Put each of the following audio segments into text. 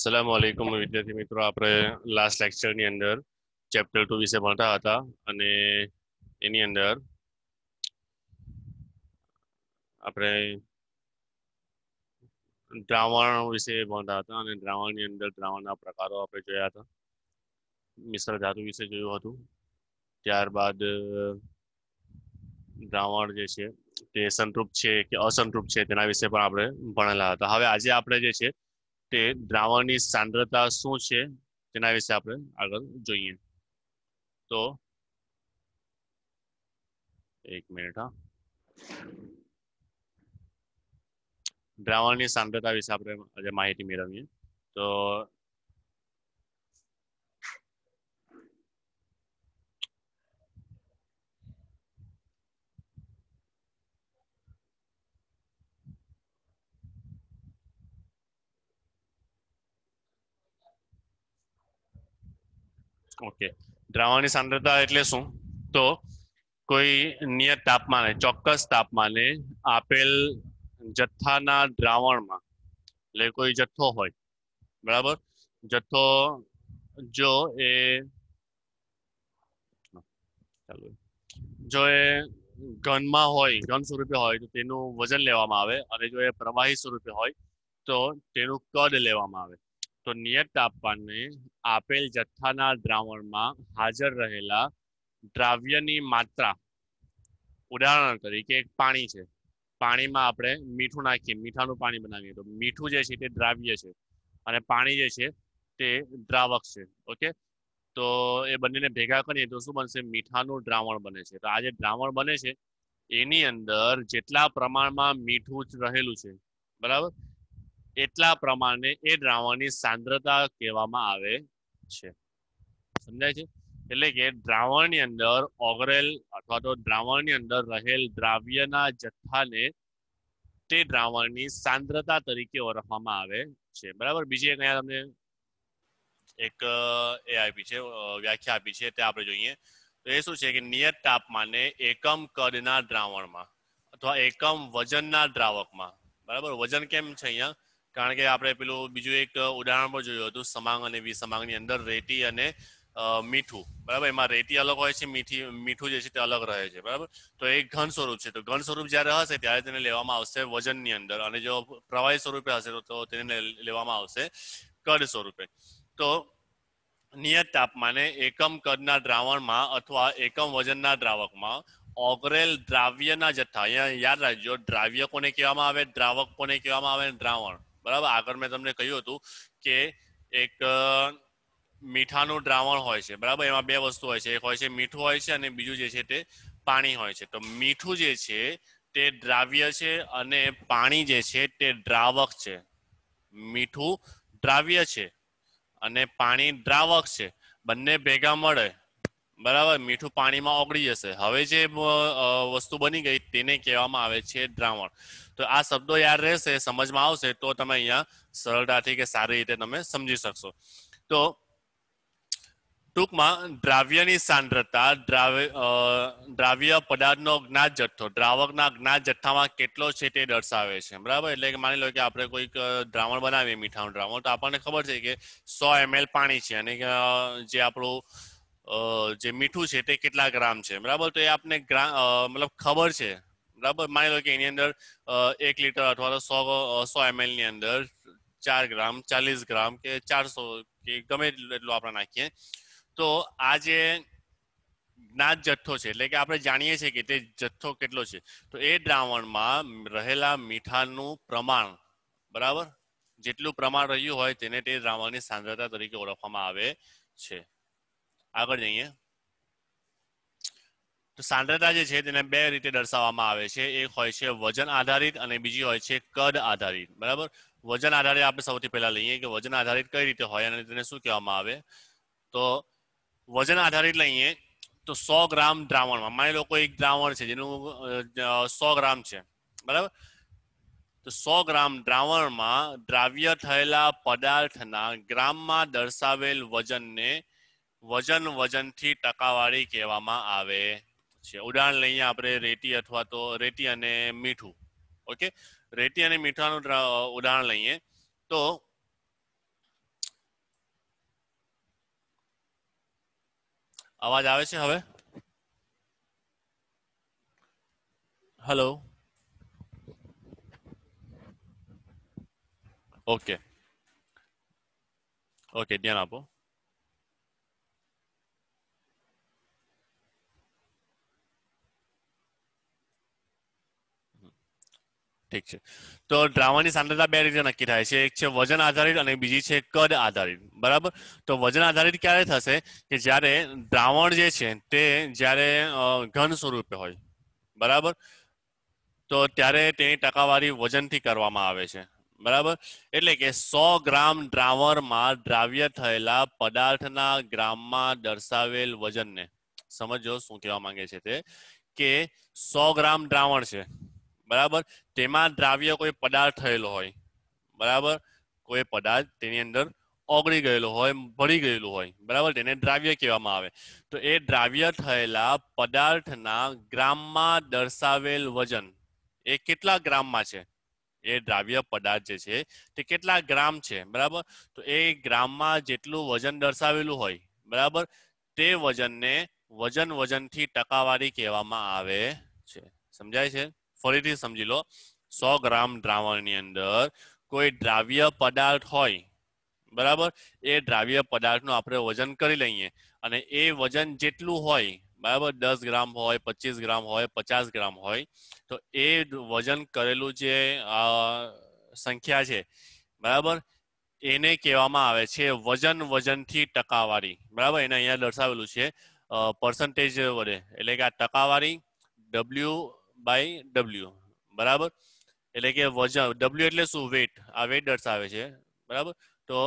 સલામ વાલેકુમ વિદ્યાર્થી મિત્રો આપણે લાસ્ટ લેક્ચરની અંદર ચેપ્ટર ટુ વિશે ભણતા હતા અને એની અંદર આપણે દ્રાવણ વિશે ભણતા હતા અને દ્રાવણની અંદર દ્રાવણના પ્રકારો આપણે જોયા હતા મિશ્ર ધાતુ વિશે જોયું હતું ત્યારબાદ દ્રાવણ જે છે તે સંતૃપ્ત છે કે અસંતૃપ્ત છે તેના વિશે પણ આપણે ભણેલા હતા હવે આજે આપણે જે છે તે દ્રાવણની સાંદ્રતા શું છે તેના વિશે આપણે આગળ જોઈએ તો એક મિનિટ હા દ્રાવણની સાંદ્રતા વિશે આપણે આજે માહિતી મેળવીએ તો ઓકે દ્રાવણની સાંદ્રતા એટલે શું તો કોઈ નિયત તાપમાને ચોક્કસ તાપમાને આપેલ જથ્થાના દ્રાવણમાં એટલે કોઈ જથ્થો હોય બરાબર જથ્થો જો એ જો એ ઘનમાં હોય ઘન સ્વરૂપે હોય તો તેનું વજન લેવામાં આવે અને જો એ પ્રવાહી સ્વરૂપે હોય તો તેનું કદ લેવામાં આવે તો નિયત તાપમાને આપેલ જથ્થાના દ્રાવણમાં હાજર રહેલા દ્રાવ્યની માત્રા ઉદાહરણ તરીકે એક પાણી છે પાણીમાં આપણે મીઠું નાખીએ મીઠાનું પાણી બનાવીએ તો મીઠું જે છે તે દ્રાવ્ય છે અને પાણી જે છે તે દ્રાવક છે ઓકે તો એ બંનેને ભેગા કરીએ તો શું બનશે મીઠાનું દ્રાવણ બને છે તો આ જે દ્રાવણ બને છે એની અંદર જેટલા પ્રમાણમાં મીઠું જ રહેલું છે બરાબર એટલા પ્રમાણે એ દ્રાવણની સાંદ્રતા કહેવામાં આવે છે સમજાય છે એટલે કે દ્રાવણની અંદર ઓગરેલ અથવા તો દ્રાવણની અંદર રહેલ દ્રાવ્યના જથ્થાને તે દ્રાવણની સાંદ્રતા તરીકે ઓળખવામાં આવે છે બરાબર બીજી એક અહીંયા તમને એક એ આપી છે વ્યાખ્યા આપી છે તે આપણે જોઈએ તો એ શું છે કે નિયત તાપમાને એકમ કદના દ્રાવણમાં અથવા એકમ વજનના દ્રાવકમાં બરાબર વજન કેમ છે અહીંયા કારણ કે આપણે પેલું બીજું એક ઉદાહરણ પણ જોયું હતું સમાંગ અને વિસમાંગની અંદર રેટી અને મીઠું બરાબર એમાં રેતી અલગ હોય છે મીઠી મીઠું જે છે તે અલગ રહે છે બરાબર તો એ ઘન સ્વરૂપ છે તો ઘન સ્વરૂપ જ્યારે હશે ત્યારે તેને લેવામાં આવશે વજનની અંદર અને જો પ્રવાહી સ્વરૂપે હશે તો તેને લેવામાં આવશે કડ સ્વરૂપે તો નિયત તાપમાને એકમ કદના દ્રાવણમાં અથવા એકમ વજનના દ્રાવકમાં ઓગરેલ દ્રાવ્યના જથ્થા અહીંયા યાદ રાખજો દ્રાવ્ય કોને કહેવામાં આવે દ્રાવક કોને કહેવામાં આવે દ્રાવણ બરાબર આગળ મેં તમને કહ્યું હતું કે એક મીઠાનું દ્રાવણ હોય છે બરાબર એમાં બે વસ્તુ હોય છે એક હોય છે મીઠું હોય છે અને બીજું જે છે તે પાણી હોય છે તો મીઠું જે છે તે દ્રાવ્ય છે અને પાણી જે છે તે દ્રાવક છે મીઠું દ્રાવ્ય છે અને પાણી દ્રાવક છે બંને ભેગા મળે બરાબર મીઠું પાણીમાં ઓગળી જશે હવે જે વસ્તુ બની ગઈ તેને કહેવામાં આવે છે દ્રાવણ તો આ શબ્દો યાદ રહેશે સમજમાં આવશે તો તમે અહીંયા સરળતાથી કે સારી રીતે તમે સમજી શકશો તો ટૂંકમાં દ્રાવ્યની સાંદ્રતા દ્રાવ્ય પદાર્થનો જ્ઞાત જથ્થો દ્રાવકના જ્ઞાત જથ્થામાં કેટલો છે તે દર્શાવે છે બરાબર એટલે કે માની લો કે આપણે કોઈક દ્રાવણ બનાવીએ મીઠાનું દ્રાવણ તો આપણને ખબર છે કે સો એમએલ પાણી છે અને જે આપણું જે મીઠું છે તે કેટલા ગ્રામ છે બરાબર તો એ આપને મતલબ ખબર છે બરાબર માની લો કે એની અંદર એક લીટર અથવા તો સો સો એમએલ ની અંદર ચાર ગ્રામ ચાલીસ ગ્રામ કે ચારસો કે ગમે એટલું આપણે નાખીએ તો આ જે જ્ઞાત જથ્થો છે એટલે કે આપણે જાણીએ છીએ કે તે જથ્થો કેટલો છે તો એ દ્રાવણમાં રહેલા મીઠાનું પ્રમાણ બરાબર જેટલું પ્રમાણ રહ્યું હોય તેને તે દ્રાવણની સાંદ્રતા તરીકે ઓળખવામાં આવે છે આગળ જઈએ તો સાંદ્રતા જે છે તેને બે રીતે દર્શાવવામાં આવે છે એક હોય છે વજન આધારિત અને બીજી હોય છે કદ આધારિત બરાબર વજન આધારિત આપણે સૌથી પહેલા લઈએ કે વજન આધારિત કઈ રીતે હોય અને તેને શું કહેવામાં આવે તો વજન આધારિત લઈએ તો સો ગ્રામ દ્રાવણમાં માની લોકો એક દ્રાવણ છે જેનું સો ગ્રામ છે બરાબર તો સો ગ્રામ દ્રાવણમાં દ્રાવ્ય થયેલા પદાર્થના ગ્રામમાં દર્શાવેલ વજનને વજન વજનથી ટકાવાળી કહેવામાં આવે છે ઉદાહરણ લઈએ આપણે રેતી અથવા તો રેતી અને મીઠું ઓકે રેતી અને મીઠાનું ઉદાહરણ લઈએ તો અવાજ આવે છે હવે હલો ઓકે ઓકે ધ્યાન આપો ઠીક છે તો દ્રાવણની સાંદ્રતા બે રીતે નક્કી થાય છે એક છે વજન આધારિત અને બીજી છે કદ આધારિત બરાબર તો વજન આધારિત ક્યારે થશે કે જ્યારે દ્રાવણ જે છે તે જ્યારે ઘન સ્વરૂપે હોય બરાબર તો ત્યારે તેની ટકાવારી વજનથી કરવામાં આવે છે બરાબર એટલે કે સો ગ્રામ દ્રાવણમાં દ્રાવ્ય થયેલા પદાર્થના ગ્રામમાં દર્શાવેલ વજનને સમજો શું કહેવા માંગે છે તે કે સો ગ્રામ દ્રાવણ છે બરાબર તેમાં દ્રાવ્ય કોઈ પદાર્થ થયેલો હોય બરાબર કોઈ પદાર્થ તેની અંદર ઓગળી ગયેલો હોય ભળી ગયેલું હોય બરાબર તેને દ્રાવ્ય કહેવામાં આવે તો એ દ્રાવ્ય થયેલા પદાર્થના ગ્રામમાં દર્શાવેલ વજન એ કેટલા ગ્રામમાં છે એ દ્રાવ્ય પદાર્થ જે છે તે કેટલા ગ્રામ છે બરાબર તો એ ગ્રામમાં જેટલું વજન દર્શાવેલું હોય બરાબર તે વજનને વજન વજનથી ટકાવારી કહેવામાં આવે છે સમજાય છે ફરીથી સમજી લો સો ગ્રામ દ્રાવણની અંદર કોઈ દ્રાવ્ય પદાર્થ હોય બરાબર એ દ્રાવ્ય પદાર્થનું આપણે વજન કરી લઈએ અને એ વજન જેટલું હોય બરાબર દસ ગ્રામ હોય પચીસ ગ્રામ હોય પચાસ ગ્રામ હોય તો એ વજન કરેલું જે સંખ્યા છે બરાબર એને કહેવામાં આવે છે વજન વજનથી ટકાવારી બરાબર એને અહીંયા દર્શાવેલું છે પર્સન્ટેજ વડે એટલે કે આ ટકાવારી ડબલ્યુ બાય ડબલ્યુ બરાબર એટલે કે વજન ડબલ્યુ એટલે શું વેટ આ વેટ દર્શાવે છે બરાબર તો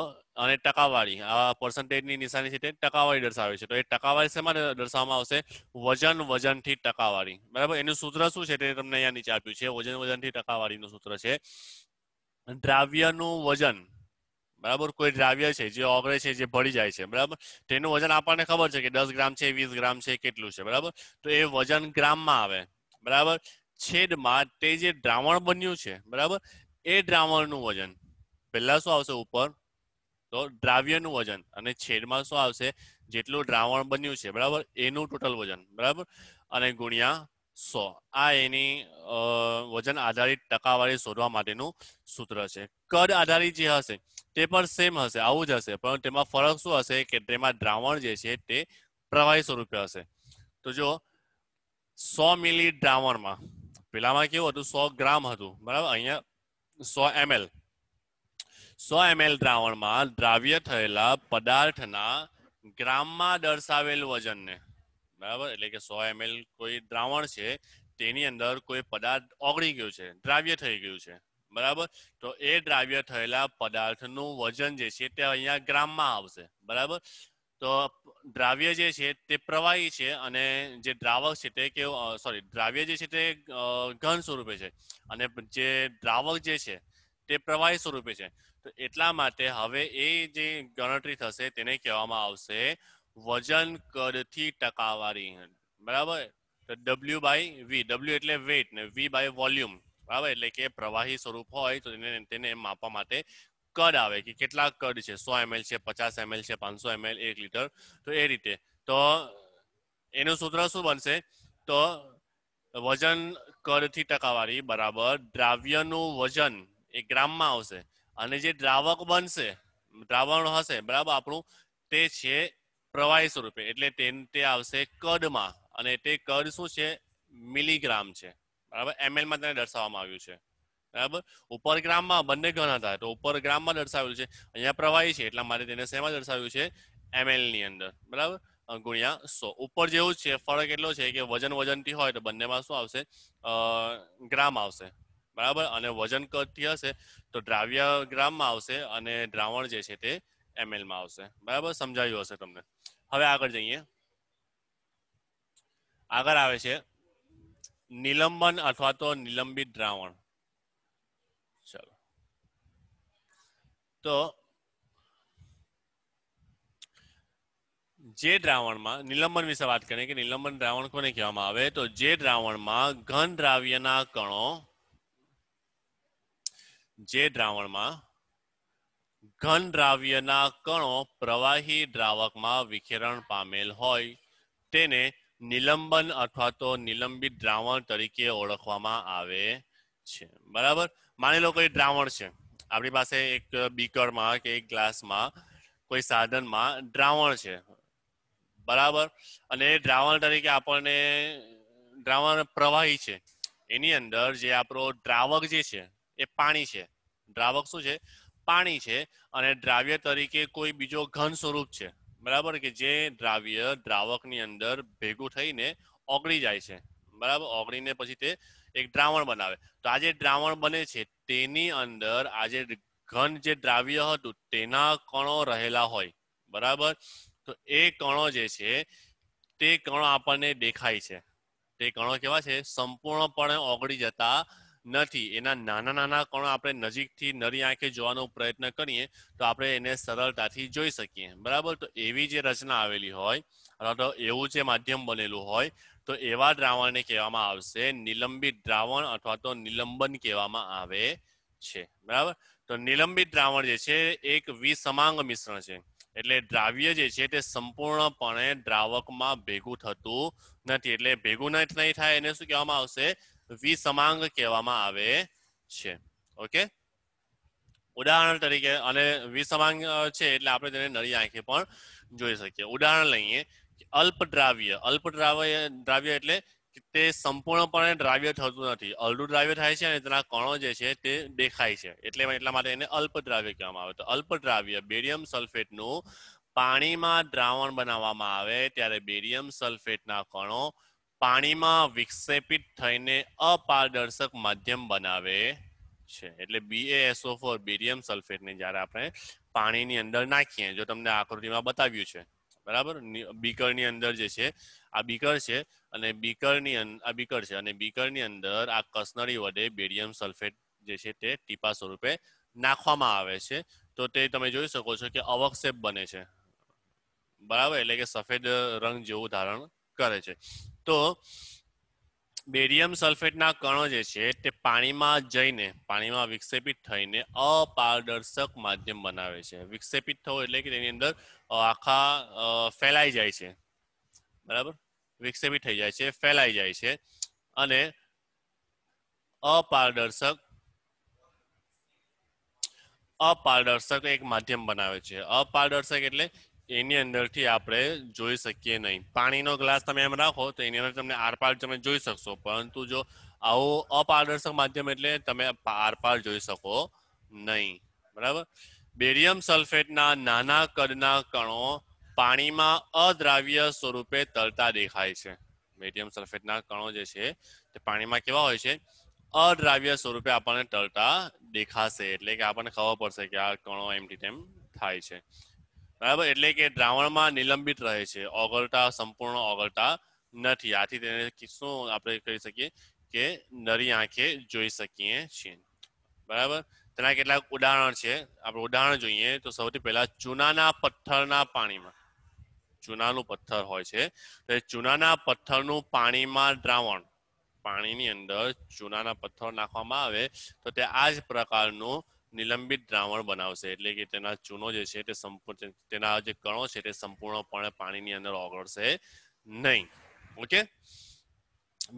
અને ટકાવાળી આ પર્સન્ટેજની નિશાની છે તે ટકાવાળી દર્શાવે છે તો એ ટકાવારી શેમાં દર્શાવવામાં આવશે વજન વજનથી ટકાવાળી બરાબર એનું સૂત્ર શું છે તે તમને અહીંયા નીચે આપ્યું છે વજન વજનથી ટકાવાળીનું સૂત્ર છે દ્રાવ્યનું વજન બરાબર કોઈ દ્રાવ્ય છે જે ઓગળે છે જે ભળી જાય છે બરાબર તેનું વજન આપણને ખબર છે કે દસ ગ્રામ છે વીસ ગ્રામ છે કેટલું છે બરાબર તો એ વજન ગ્રામમાં આવે બરાબર છેદમાં તે જે દ્રાવણ બન્યું છે બરાબર એ દ્રાવણનું વજન પહેલા શું આવશે ઉપર તો દ્રાવ્યનું વજન અને છેદમાં શું આવશે જેટલું દ્રાવણ બન્યું છે બરાબર એનું ટોટલ વજન બરાબર અને ગુણ્યા સો આ એની વજન આધારિત ટકાવારી શોધવા માટેનું સૂત્ર છે કદ આધારિત જે હશે તે પણ સેમ હશે આવું જ હશે પણ તેમાં ફરક શું હશે કે તેમાં દ્રાવણ જે છે તે પ્રવાહી સ્વરૂપે હશે તો જો સો મિલી દ્રાવણમાં પેલામાં કેવું હતું સો ગ્રામ હતું બરાબર અહીંયા સો એમએલ સો એમએલ દ્રાવણમાં દ્રાવ્ય થયેલા પદાર્થના ગ્રામમાં દર્શાવેલ વજનને બરાબર એટલે કે સો એમએલ કોઈ દ્રાવણ છે તેની અંદર કોઈ પદાર્થ ઓગળી ગયું છે દ્રાવ્ય થઈ ગયું છે બરાબર તો એ દ્રાવ્ય થયેલા પદાર્થનું વજન જે છે તે અહીંયા ગ્રામમાં આવશે બરાબર તો દ્રાવ્ય જે છે તે પ્રવાહી છે અને જે દ્રાવક છે તે કે સોરી દ્રાવ્ય જે છે તે ઘન સ્વરૂપે છે અને જે દ્રાવક જે છે તે પ્રવાહી સ્વરૂપે છે તો એટલા માટે હવે એ જે ગણતરી થશે તેને કહેવામાં આવશે વજન કદથી ટકાવારી બરાબર તો ડબલ્યુ બાય વી ડબલ્યુ એટલે વેઇટ ને વી બાય વોલ્યુમ બરાબર એટલે કે પ્રવાહી સ્વરૂપ હોય તો તેને તેને માપવા માટે કદ આવે કે કેટલા કદ છે સો એમએલ છે પચાસ એમએલ છે પાંચસો એમએલ એક લીટર તો એ રીતે તો એનું સૂત્ર શું બનશે તો વજન કદથી ટકાવારી બરાબર દ્રાવ્યનું વજન એ ગ્રામમાં આવશે અને જે દ્રાવક બનશે દ્રાવણ હશે બરાબર આપણું તે છે પ્રવાહી સ્વરૂપે એટલે તે આવશે કદમાં અને તે કદ શું છે મિલીગ્રામ છે બરાબર એમએલમાં તેને દર્શાવવામાં આવ્યું છે બરાબર ઉપર ગ્રામમાં બંને ઘન હતા તો ઉપર ગ્રામમાં દર્શાવ્યું છે અહીંયા પ્રવાહી છે એટલા માટે તેને શેમાં દર્શાવ્યું છે એમએલ ની અંદર બરાબર ગુણ્યા સો ઉપર જેવું છે ફરક એટલો છે કે વજન વજનથી હોય તો બંનેમાં શું આવશે ગ્રામ આવશે બરાબર અને વજન કદથી હશે તો દ્રાવ્ય ગ્રામમાં આવશે અને દ્રાવણ જે છે તે એમએલમાં આવશે બરાબર સમજાયું હશે તમને હવે આગળ જઈએ આગળ આવે છે નિલંબન અથવા તો નિલંબિત દ્રાવણ તો જે દ્રાવણમાં નિલંબન વિશે વાત કરીએ કે નિલંબન દ્રાવણ કોને કહેવામાં આવે તો જે દ્રાવણમાં ઘન દ્રાવ્યના કણો જે દ્રાવણમાં ઘન દ્રાવ્યના કણો પ્રવાહી દ્રાવકમાં વિખેરણ પામેલ હોય તેને નિલંબન અથવા તો નિલંબિત દ્રાવણ તરીકે ઓળખવામાં આવે છે બરાબર માની લો કોઈ દ્રાવણ છે આપણી પાસે એક બીકરમાં કે એક ગ્લાસમાં કોઈ સાધનમાં દ્રાવણ છે બરાબર અને દ્રાવણ તરીકે આપણને દ્રાવણ પ્રવાહી છે એની અંદર જે આપણો દ્રાવક જે છે એ પાણી છે દ્રાવક શું છે પાણી છે અને દ્રાવ્ય તરીકે કોઈ બીજો ઘન સ્વરૂપ છે બરાબર કે જે દ્રાવ્ય દ્રાવકની અંદર ભેગું થઈને ઓગળી જાય છે બરાબર ઓગળીને પછી તે એક દ્રાવણ બનાવે તો આ જે દ્રાવણ બને છે તેની અંદર આ ઘન જે દ્રાવ્ય હતું તેના કણો રહેલા હોય બરાબર તો એ કણો જે છે તે કણો આપણને દેખાય છે તે કણો કેવા છે સંપૂર્ણપણે ઓગળી જતા નથી એના નાના નાના કણો આપણે નજીકથી નરી આંખે જોવાનો પ્રયત્ન કરીએ તો આપણે એને સરળતાથી જોઈ શકીએ બરાબર તો એવી જે રચના આવેલી હોય અથવા તો એવું જે માધ્યમ બનેલું હોય તો એવા દ્રાવણને કહેવામાં આવશે નિલંબિત દ્રાવણ અથવા તો નિલંબન કહેવામાં આવે છે બરાબર તો નિલંબિત દ્રાવણ જે છે એક વિસમાંગ મિશ્રણ છે એટલે દ્રાવ્ય જે છે તે સંપૂર્ણપણે દ્રાવકમાં ભેગું થતું નથી એટલે ભેગું નહીં થાય એને શું કહેવામાં આવશે વિસમાંગ કહેવામાં આવે છે ઓકે ઉદાહરણ તરીકે અને વિસમાંગ છે એટલે આપણે તેને નળી આંખે પણ જોઈ શકીએ ઉદાહરણ લઈએ અલ્પ દ્રાવ્ય અલ્પ દ્રાવ્ય દ્રાવ્ય એટલે તે સંપૂર્ણપણે દ્રાવ્ય થતું નથી અડધું દ્રાવ્ય થાય છે અને તેના કણો જે છે તે દેખાય છે એટલે એટલા માટે એને અલ્પ દ્રાવ્ય કહેવામાં આવે તો અલ્પ દ્રાવ્ય બેરિયમ સલ્ફેટનું પાણીમાં દ્રાવણ બનાવવામાં આવે ત્યારે બેરિયમ સલ્ફેટના કણો પાણીમાં વિક્ષેપિત થઈને અપારદર્શક માધ્યમ બનાવે છે એટલે ફોર બેરિયમ સલ્ફેટને જ્યારે આપણે પાણીની અંદર નાખીએ જો તમને આકૃતિમાં બતાવ્યું છે બરાબર બીકરની અંદર જે છે આ બીકર છે અને બીકરની આ બીકર છે અને બીકરની અંદર આ કસનળી વડે બેડિયમ સલ્ફેટ જે છે તે ટીપા સ્વરૂપે નાખવામાં આવે છે તો તે તમે જોઈ શકો છો કે અવક્ષેપ બને છે બરાબર એટલે કે સફેદ રંગ જેવું ધારણ કરે છે તો બેરિયમ સલ્ફેટના કણો જે છે તે પાણીમાં જઈને પાણીમાં વિક્ષેપિત થઈને અપારદર્શક માધ્યમ બનાવે છે વિક્ષેપિત થવું એટલે કે તેની અંદર આખા ફેલાઈ જાય છે બરાબર વિક્ષેપિત થઈ જાય છે ફેલાઈ જાય છે અને અપારદર્શક અપારદર્શક એક માધ્યમ બનાવે છે અપારદર્શક એટલે એની અંદરથી આપણે જોઈ શકીએ નહીં પાણીનો ગ્લાસ તમે એમ રાખો તો એની અંદર તમને આરપાર તમે જોઈ શકશો પરંતુ જો આવું અપારદર્શક માધ્યમ એટલે તમે આરપાર જોઈ શકો નહીં બરાબર બેરિયમ સલ્ફેટના નાના કદના કણો પાણીમાં અદ્રાવ્ય સ્વરૂપે તરતા દેખાય છે બેરિયમ સલ્ફેટના કણો જે છે તે પાણીમાં કેવા હોય છે અદ્રાવ્ય સ્વરૂપે આપણને તરતા દેખાશે એટલે કે આપણને ખબર પડશે કે આ કણો એમથી તેમ થાય છે બરાબર એટલે કે દ્રાવણમાં નિલંબિત રહે છે ઓગળતા સંપૂર્ણ ઓગળતા નથી આથી તેને શું આપણે કહી શકીએ કે નરી આંખે જોઈ શકીએ છીએ બરાબર તેના કેટલાક ઉદાહરણ છે આપણે ઉદાહરણ જોઈએ તો સૌથી પહેલા ચૂનાના પથ્થરના પાણીમાં ચૂનાનું પથ્થર હોય છે તો ચૂનાના પથ્થરનું પાણીમાં દ્રાવણ પાણીની અંદર ચૂનાના પથ્થર નાખવામાં આવે તો તે આ જ પ્રકારનું નિલંબિત દ્રાવણ બનાવશે એટલે કે તેના ચૂનો જે છે તે સંપૂર્ણ તેના જે કણો છે તે સંપૂર્ણપણે પાણીની અંદર ઓગળશે નહીં ઓકે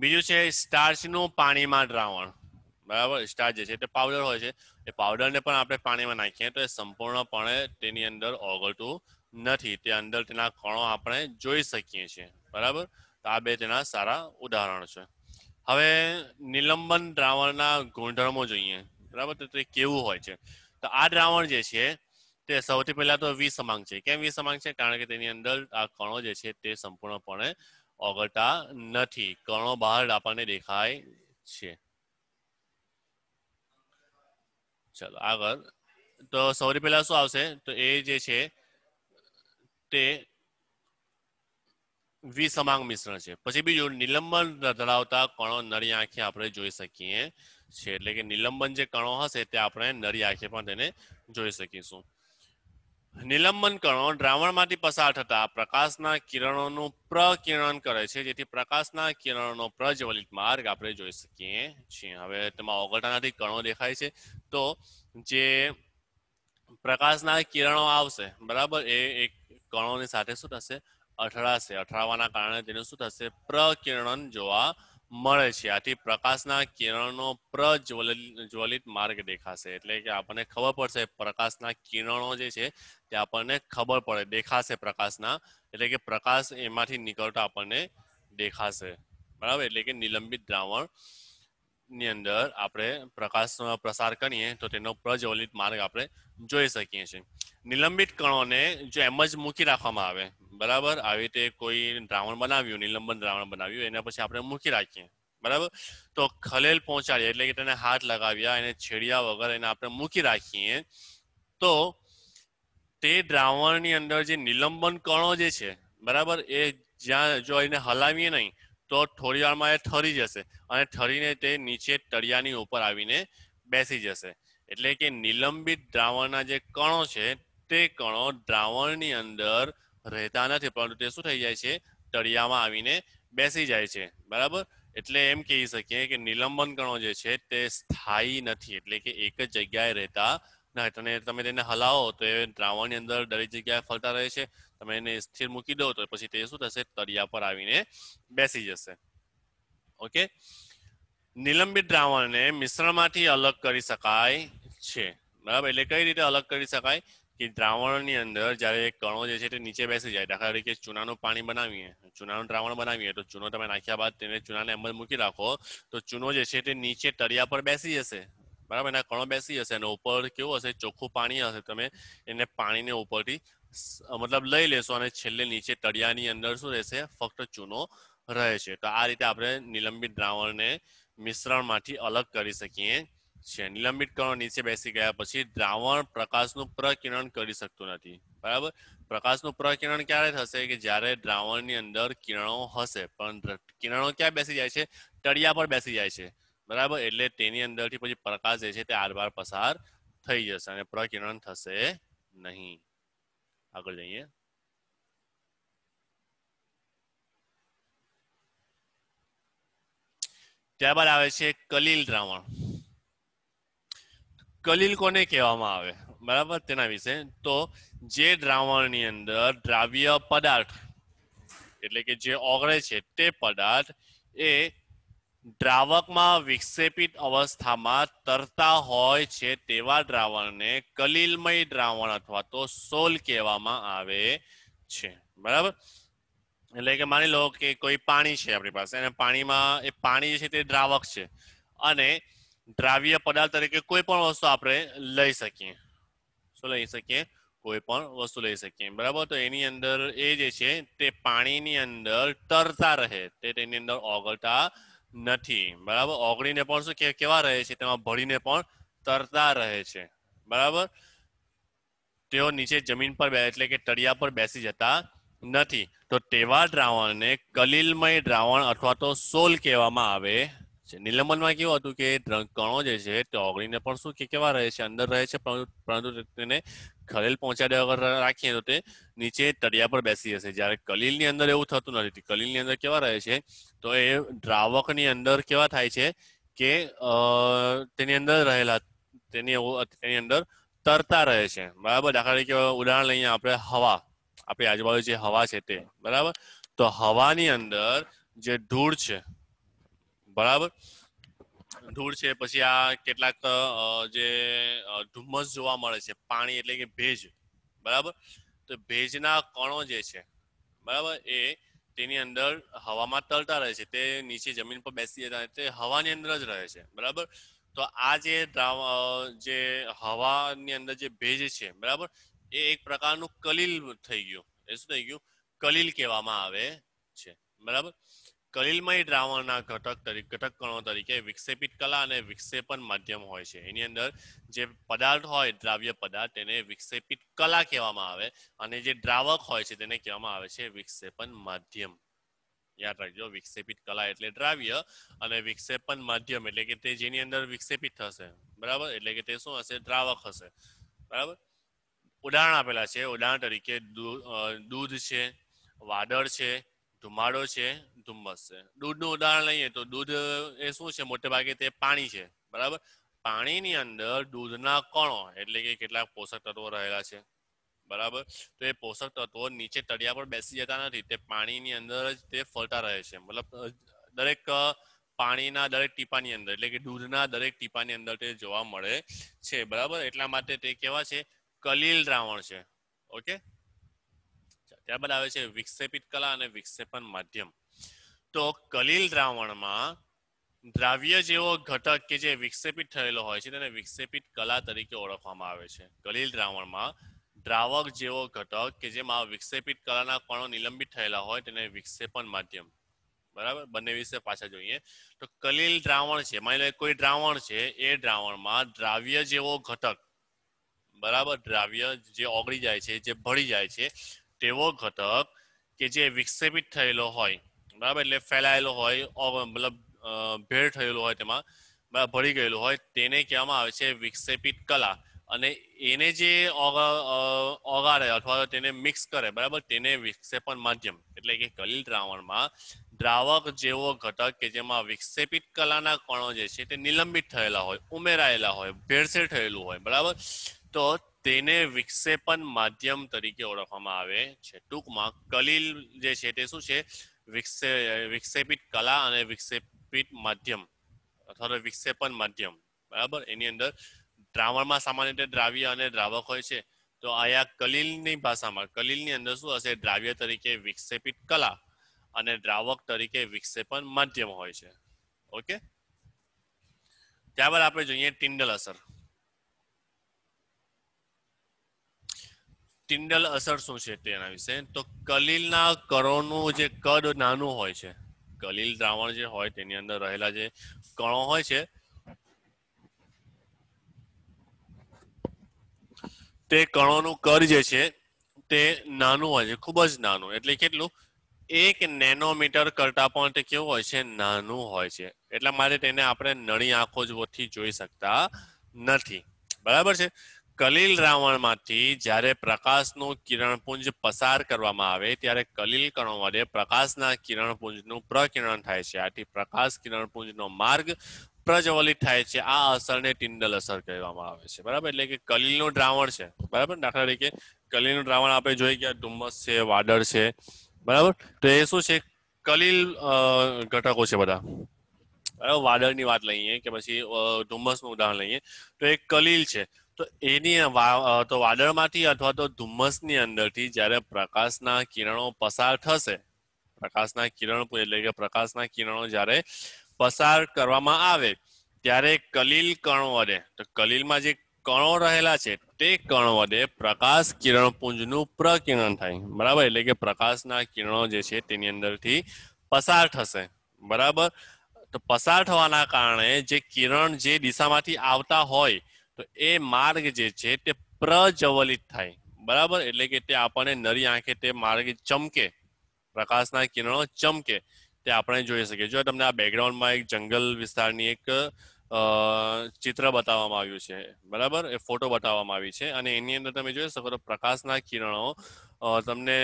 બીજું છે સ્ટાર્ચનું પાણીમાં દ્રાવણ બરાબર સ્ટાર્ચ જે છે તે પાવડર હોય છે એ પાવડરને પણ આપણે પાણીમાં નાખીએ તો એ સંપૂર્ણપણે તેની અંદર ઓગળતું નથી તે અંદર તેના કણો આપણે જોઈ શકીએ છીએ બરાબર તો આ બે તેના સારા ઉદાહરણ છે હવે નિલંબન દ્રાવણના ગુણધર્મો જોઈએ બરાબર તો એ કેવું હોય છે તો આ દ્રાવણ જે છે તે સૌથી પહેલા તો વિસમાંગ છે કેમ વિસમાંગ છે કારણ કે તેની અંદર આ કણો જે છે તે સંપૂર્ણપણે ઓગળતા નથી કણો બહાર આપણને દેખાય છે ચલો આગળ તો સૌથી પહેલા શું આવશે તો એ જે છે તે વી સમાંગ મિશ્રણ છે પછી બીજું નિલંબન ધરાવતા કણો નળી આંખે આપણે જોઈ શકીએ છે એટલે કે નિલંબન જે કણો હશે તે આપણે નરી આંખે પણ તેને જોઈ શકીશું નિલંબન કણો દ્રાવણમાંથી પસાર થતા પ્રકાશના કિરણોનું પ્રકિરણ કરે છે જેથી પ્રકાશના કિરણોનો પ્રજ્વલિત માર્ગ આપણે જોઈ શકીએ છીએ હવે તેમાં ઓગળતાનાથી કણો દેખાય છે તો જે પ્રકાશના કિરણો આવશે બરાબર એ એક કણોની સાથે શું થશે અથડાશે અથડાવાના કારણે તેનું શું થશે પ્રકિરણ જોવા મળે છે આથી પ્રકાશના કિરણનો પ્રજ્વલિત માર્ગ દેખાશે એટલે કે આપણને ખબર પડશે પ્રકાશના કિરણો જે છે તે આપણને ખબર પડે દેખાશે પ્રકાશના એટલે કે પ્રકાશ એમાંથી નીકળતા આપણને દેખાશે બરાબર એટલે કે નિલંબિત દ્રાવણ ની અંદર આપણે પ્રકાશનો પ્રસાર કરીએ તો તેનો પ્રજ્વલિત માર્ગ આપણે જોઈ શકીએ છીએ નિલંબિત કણોને જો એમ જ મૂકી રાખવામાં આવે બરાબર આવી રીતે કોઈ દ્રાવણ બનાવ્યું નિલંબન દ્રાવણ બનાવ્યું એના પછી આપણે મૂકી રાખીએ બરાબર તો ખલેલ પહોંચાડીએ એટલે કે તેને હાથ લગાવ્યા એને છેડ્યા વગર એને આપણે મૂકી રાખીએ તો તે દ્રાવણની અંદર જે નિલંબન કણો જે છે બરાબર એ જ્યાં જો એને હલાવીએ નહીં તો થોડી વારમાં એ ઠરી જશે અને ઠરીને તે નીચે તળિયાની ઉપર આવીને બેસી જશે એટલે કે નિલંબિત દ્રાવણના જે કણો છે તે કણો દ્રાવણની અંદર રહેતા નથી પરંતુ તે શું થઈ જાય છે તળિયામાં આવીને બેસી જાય છે બરાબર એટલે એમ કહી શકીએ કે નિલંબન કણો જે છે તે સ્થાયી નથી એટલે કે એક જ જગ્યાએ રહેતા ના તમે તેને હલાવો તો એ દ્રાવણની અંદર દરેક જગ્યાએ ફરતા રહે છે તમે એને સ્થિર મૂકી દો તો પછી તે શું થશે તળિયા પર આવીને બેસી જશે ઓકે નિલંબિત દ્રાવણને મિશ્રણમાંથી અલગ કરી શકાય છે બરાબર એટલે કઈ રીતે અલગ કરી શકાય કે દ્રાવણની અંદર જ્યારે કણો જે છે તે નીચે બેસી જાય દાખલા તરીકે ચૂનાનું પાણી બનાવીએ ચૂનાનું દ્રાવણ બનાવીએ તો ચૂનો તમે નાખ્યા બાદ તેને ચૂનાને એમ જ મૂકી રાખો તો ચૂનો જે છે તે નીચે તળિયા પર બેસી જશે બરાબર એના કણો બેસી જશે અને ઉપર કેવું હશે ચોખ્ખું પાણી હશે તમે એને પાણીને ઉપરથી મતલબ લઈ લેશો અને છેલ્લે નીચે તળિયાની અંદર શું રહેશે ફક્ત ચૂનો રહે છે તો આ રીતે આપણે નિલંબિત દ્રાવણને મિશ્રણમાંથી અલગ કરી શકીએ છીએ નિલંબિત કણો નીચે બેસી ગયા પછી દ્રાવણ પ્રકાશનું પ્રકિરણ કરી શકતું નથી બરાબર પ્રકાશનું પ્રકિરણ ક્યારે થશે કે જ્યારે દ્રાવણની અંદર કિરણો હશે પણ કિરણો ક્યાં બેસી જાય છે તળિયા પર બેસી જાય છે બરાબર એટલે તેની અંદરથી પછી પ્રકાશ જે છે તે આરપાર પસાર થઈ જશે અને પ્રકિરણ થશે નહીં આગળ જઈએ ત્યારબાદ આવે છે કલીલ રાવણ કલીલ કોને કહેવામાં આવે બરાબર તેના વિશે તો જે દ્રાવણની અંદર દ્રાવ્ય પદાર્થ એટલે કે જે ઓગળે છે તે પદાર્થ એ દ્રાવકમાં વિક્ષેપિત અવસ્થામાં તરતા હોય છે તેવા દ્રાવણને કલીલમય દ્રાવણ અથવા તો સોલ કહેવામાં આવે છે બરાબર એટલે કે માની લો કે કોઈ પાણી છે આપણી પાસે અને પાણીમાં એ પાણી છે તે દ્રાવક છે અને દ્રાવ્ય પદાર્થ તરીકે કોઈ પણ વસ્તુ આપણે લઈ શકીએ શું લઈ શકીએ કોઈ પણ વસ્તુ લઈ શકીએ બરાબર તો એની અંદર એ જે છે તે પાણીની અંદર તરતા રહે તે તેની અંદર ઓગળતા નથી બરાબર ઓગળીને પણ શું કેવા રહે છે તેમાં ભળીને પણ તરતા રહે છે બરાબર તેઓ નીચે જમીન પર એટલે કે તળિયા પર બેસી જતા નથી તો તેવા દ્રાવણને કલીલમય દ્રાવણ અથવા તો સોલ કહેવામાં આવે છે નિલંબનમાં કેવું હતું કે કણો જે છે તે ઓગળીને પણ શું કે કેવા રહે છે અંદર રહે છે પરંતુ તેને ખલેલ પહોંચાડ્યા વગર રાખીએ તો તે નીચે તળિયા પર બેસી જશે જ્યારે કલીલની અંદર એવું થતું નથી કલીલની અંદર કેવા રહે છે તો એ દ્રાવકની અંદર કેવા થાય છે કે તેની અંદર રહેલા તેની તેની અંદર તરતા રહે છે બરાબર દાખલા તરીકે ઉદાહરણ લઈએ આપણે હવા આપણી આજુબાજુ જે હવા છે તે બરાબર તો હવાની અંદર જે ધૂળ છે બરાબર ધૂળ છે પછી આ કેટલાક જે ધુમ્મસ જોવા મળે છે પાણી એટલે કે ભેજ બરાબર તો ભેજના કણો જે છે બરાબર એ તેની અંદર હવામાં તરતા રહે છે તે નીચે જમીન પર બેસી જતા તે હવાની અંદર જ રહે છે બરાબર તો આ જે જે હવાની અંદર જે ભેજ છે બરાબર એ એક પ્રકારનું કલીલ થઈ ગયું એ શું થઈ ગયું કલીલ કહેવામાં આવે છે બરાબર કલિલમય દ્રાવણના ઘટક તરીકે ઘટક કણો તરીકે વિક્ષેપિત કલા અને વિક્ષેપણ માધ્યમ હોય છે એની અંદર જે પદાર્થ હોય દ્રાવ્ય પદાર્થ તેને વિક્ષેપિત કલા કહેવામાં આવે અને જે દ્રાવક હોય છે તેને કહેવામાં આવે છે વિક્ષેપણ માધ્યમ યાદ રાખજો વિક્ષેપિત કલા એટલે દ્રાવ્ય અને વિક્ષેપણ માધ્યમ એટલે કે તે જેની અંદર વિક્ષેપિત થશે બરાબર એટલે કે તે શું હશે દ્રાવક હશે બરાબર ઉદાહરણ આપેલા છે ઉદાહરણ તરીકે દૂધ છે વાદળ છે ધુમાડો છે ધુમ્મસ છે દૂધનું ઉદાહરણ લઈએ તો દૂધ એ શું છે મોટે ભાગે તે પાણી છે બરાબર પાણીની અંદર દૂધના કણો એટલે કે કેટલાક પોષક તત્વો રહેલા છે બરાબર તો એ પોષક તત્વો નીચે તળિયા પર બેસી જતા નથી તે પાણીની અંદર જ તે ફરતા રહે છે મતલબ દરેક પાણીના દરેક ટીપાની અંદર એટલે કે દૂધના દરેક ટીપાની અંદર તે જોવા મળે છે બરાબર એટલા માટે તે કેવા છે કલીલ દ્રાવણ છે ઓકે ત્યારબાદ આવે છે વિક્ષેપિત કલા અને વિક્ષેપણ માધ્યમ તો કલીલ દ્રાવણમાં દ્રાવ્ય જેવો ઘટક કે જે વિક્ષેપિત થયેલો હોય છે તેને વિક્ષેપિત કલા તરીકે ઓળખવામાં આવે છે કલીલ દ્રાવણમાં દ્રાવક જેવો ઘટક કે જેમાં વિક્ષેપિત કલાના કણો નિલંબિત થયેલા હોય તેને વિક્ષેપણ માધ્યમ બરાબર બંને વિશે પાછા જોઈએ તો કલીલ દ્રાવણ છે માની લો કોઈ દ્રાવણ છે એ દ્રાવણમાં દ્રાવ્ય જેવો ઘટક બરાબર દ્રાવ્ય જે ઓગળી જાય છે જે ભળી જાય છે તેવો ઘટક કે જે વિક્ષેપિત થયેલો હોય બરાબર એટલે ફેલાયેલો હોય મતલબ ભેળ થયેલો હોય તેમાં બરાબર ભળી ગયેલું હોય તેને કહેવામાં આવે છે વિક્ષેપિત કલા અને એને જે ઓગાડે અથવા તેને મિક્સ કરે બરાબર તેને વિક્ષેપણ માધ્યમ એટલે કે કલીલ દ્રાવણમાં દ્રાવક જેવો ઘટક કે જેમાં વિક્ષેપિત કલાના કણો જે છે તે નિલંબિત થયેલા હોય ઉમેરાયેલા હોય ભેળસેળ થયેલું હોય બરાબર તો તેને વિક્ષેપન માધ્યમ તરીકે ઓળખવામાં આવે છે ટૂંકમાં કલીલ જે છે તે શું છે વિક્ષેપિત કલા અને વિક્ષેપિત માધ્યમ અથવા વિક્ષેપન માધ્યમ બરાબર એની અંદર દ્રાવણમાં સામાન્ય રીતે દ્રાવ્ય અને દ્રાવક હોય છે તો આયા કલીલની ભાષામાં કલીલની અંદર શું હશે દ્રાવ્ય તરીકે વિક્ષેપિત કલા અને દ્રાવક તરીકે વિક્ષેપન માધ્યમ હોય છે ઓકે ત્યારબાદ આપણે જોઈએ ટિંડલ અસર ટિન્ડલ અસર શું છે તેના વિશે તો કલીલના કણોનું જે કદ નાનું હોય છે કલીલ દ્રાવણ જે હોય તેની અંદર રહેલા જે કણો હોય છે તે કણોનું કદ જે છે તે નાનું હોય છે ખૂબ જ નાનું એટલે કેટલું એક નેનોમીટર કરતા પણ તે કેવું હોય છે નાનું હોય છે એટલા માટે તેને આપણે નળી આંખો જોથી જોઈ શકતા નથી બરાબર છે કલીલ રાવણમાંથી જ્યારે પ્રકાશનું કિરણપુંજ પસાર કરવામાં આવે ત્યારે કલીલ કણો વડે પ્રકાશના કિરણપુંજનું પ્રકિરણ થાય છે આથી પ્રકાશ કિરણપુંજનો માર્ગ પ્રજ્વલિત થાય છે આ અસરને ટિન્ડલ અસર કહેવામાં આવે છે બરાબર એટલે કે કલીલનું દ્રાવણ છે બરાબર દાખલા તરીકે કલીલનું દ્રાવણ આપણે જોઈ ગયા ધુમ્મસ છે વાદળ છે બરાબર તો એ શું છે કલીલ ઘટકો છે બધા બરાબર વાદળની વાત લઈએ કે પછી ધુમ્મસનું ઉદાહરણ લઈએ તો એ કલીલ છે તો એની તો વાદળમાંથી અથવા તો ધુમ્મસની અંદરથી જ્યારે પ્રકાશના કિરણો પસાર થશે પ્રકાશના કિરણ એટલે કે પ્રકાશના કિરણો જ્યારે પસાર કરવામાં આવે ત્યારે કલીલ કણો વડે તો કલીલમાં જે કણો રહેલા છે તે કણ વડે પ્રકાશ કિરણ પુંજનું પ્રકિરણ થાય બરાબર એટલે કે પ્રકાશના કિરણો જે છે તેની અંદરથી પસાર થશે બરાબર તો પસાર થવાના કારણે જે કિરણ જે દિશામાંથી આવતા હોય તો એ માર્ગ જે છે તે પ્રજ્વલિત થાય બરાબર એટલે કે તે આપણને નરી આંખે તે માર્ગ ચમકે પ્રકાશના કિરણો ચમકે તે આપણે જોઈ શકીએ જો તમને આ બેકગ્રાઉન્ડમાં એક જંગલ વિસ્તારની એક ચિત્ર બતાવવામાં આવ્યું છે બરાબર એ ફોટો બતાવવામાં આવી છે અને એની અંદર તમે જોઈ શકો તો પ્રકાશના કિરણો તમને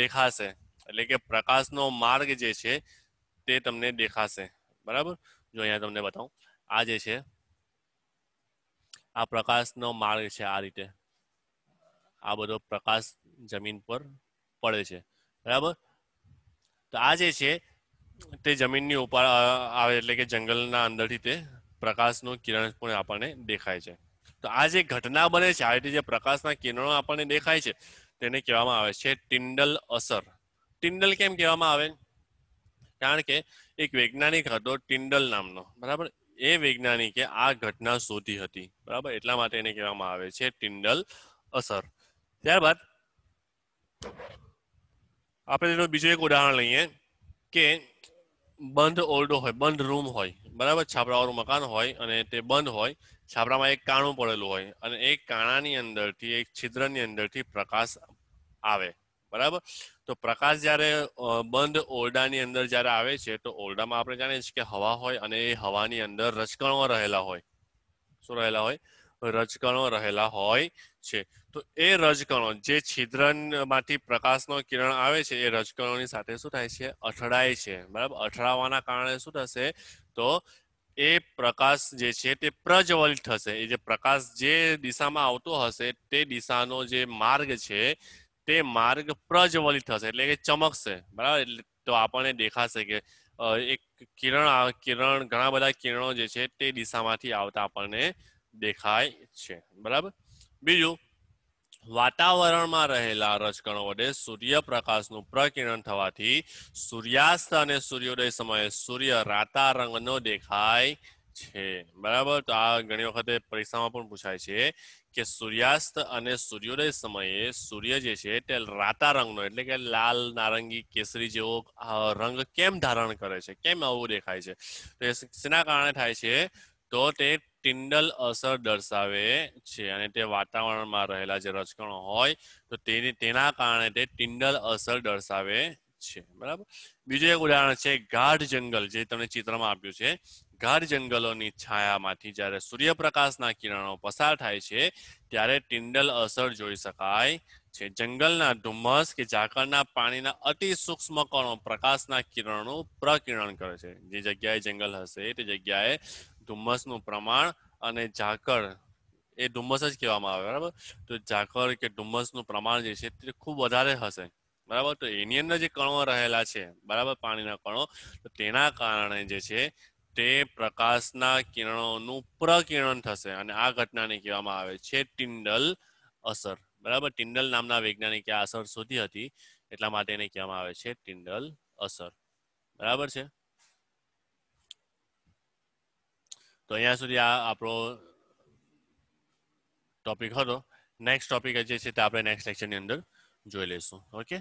દેખાશે એટલે કે પ્રકાશનો માર્ગ જે છે તે તમને દેખાશે બરાબર જો અહીંયા તમને બતાવું આ જે છે આ પ્રકાશનો માર્ગ છે આ રીતે આ બધો પ્રકાશ જમીન પર પડે છે બરાબર તો આ જે છે તે જમીનની ઉપર આવે એટલે કે જંગલના અંદરથી તે પ્રકાશનું કિરણ પણ આપણને દેખાય છે તો આ જે ઘટના બને છે આ રીતે જે પ્રકાશના કિરણો આપણને દેખાય છે તેને કહેવામાં આવે છે ટિન્ડલ અસર ટિન્ડલ કેમ કહેવામાં આવે કારણ કે એક વૈજ્ઞાનિક હતો ટિન્ડલ નામનો બરાબર એ વૈજ્ઞાનિકે આ ઘટના શોધી હતી બરાબર એટલા માટે એને કહેવામાં આવે છે ટિન્ડલ અસર ત્યારબાદ આપણે તેનું બીજું એક ઉદાહરણ લઈએ કે બંધ ઓરડો હોય બંધ રૂમ હોય બરાબર છાપરાવાળું મકાન હોય અને તે બંધ હોય છાપરામાં એક કાણું પડેલું હોય અને એ કાણાની અંદરથી એક છિદ્રની અંદરથી પ્રકાશ આવે બરાબર તો પ્રકાશ જ્યારે બંધ ઓરડાની અંદર જ્યારે આવે છે તો ઓરડામાં આપણે જાણીએ છીએ કે હવા હોય અને એ હવાની અંદર રજકણો રહેલા હોય શું રહેલા હોય રજકણો રહેલા હોય છે તો એ રજકણો જે છિદ્રમાંથી પ્રકાશનો કિરણ આવે છે એ રજકણોની સાથે શું થાય છે અથડાય છે બરાબર અથડાવાના કારણે શું થશે તો એ પ્રકાશ જે છે તે પ્રજ્વલિત થશે એ જે પ્રકાશ જે દિશામાં આવતો હશે તે દિશાનો જે માર્ગ છે તે માર્ગ પ્રજ્વલિત થશે એટલે કે ચમકશે બરાબર એટલે તો આપણને દેખાશે કે એક કિરણ કિરણ ઘણા બધા કિરણો જે છે તે દિશામાંથી આવતા આપણને દેખાય છે બરાબર બીજું વાતાવરણમાં રહેલા રજકણો વડે સૂર્યપ્રકાશનું પ્રકિરણ થવાથી સૂર્યાસ્ત અને સૂર્યોદય સમયે સૂર્ય રાતા રંગનો દેખાય છે બરાબર તો આ ઘણી વખતે પરીક્ષામાં પણ પૂછાય છે કે સૂર્યાસ્ત અને સૂર્યોદય સમયે સૂર્ય જે છે તે રાતા રંગનો એટલે કે લાલ નારંગી કેસરી જેવો રંગ કેમ ધારણ કરે છે કેમ આવું દેખાય છે તો શેના કારણે થાય છે તો તે ટિન્ડલ અસર દર્શાવે છે અને તે વાતાવરણમાં રહેલા જે રજકણો હોય તો તેની તેના કારણે તે ટિન્ડલ અસર દર્શાવે છે બરાબર બીજું એક ઉદાહરણ છે ગાઢ જંગલ જે તમને ચિત્રમાં આપ્યું છે ગાઢ જંગલોની છાયામાંથી જ્યારે સૂર્યપ્રકાશના કિરણો પસાર થાય છે ત્યારે ટિંડલ અસર જોઈ શકાય છે જંગલના ધુમ્મસ કે ઝાકળના પાણીના અતિ સૂક્ષ્મ કણો પ્રકાશના કિરણોનું પ્રકિરણ કરે છે જે જગ્યાએ જંગલ હશે તે જગ્યાએ ધુમ્મસનું પ્રમાણ અને ઝાકળ એ ધુમ્મસ જ કહેવામાં આવે બરાબર તો ઝાકળ કે ધુમ્મસનું પ્રમાણ જે છે તે ખૂબ વધારે હશે બરાબર તો એની અંદર જે કણો રહેલા છે બરાબર પાણીના કણો તો તેના કારણે જે છે તે પ્રકાશના કિરણોનું પ્રકિરણ થશે અને આ ઘટનાને કહેવામાં આવે છે ટિન્ડલ અસર બરાબર ટિન્ડલ નામના વૈજ્ઞાનિકે આ અસર શોધી હતી એટલા માટે એને કહેવામાં આવે છે ટિન્ડલ અસર બરાબર છે તો અહીંયા સુધી આ આપણો ટોપિક હતો નેક્સ્ટ ટોપિક જે છે તે આપણે નેક્સ્ટ લેક્ચરની અંદર જોઈ લઈશું ઓકે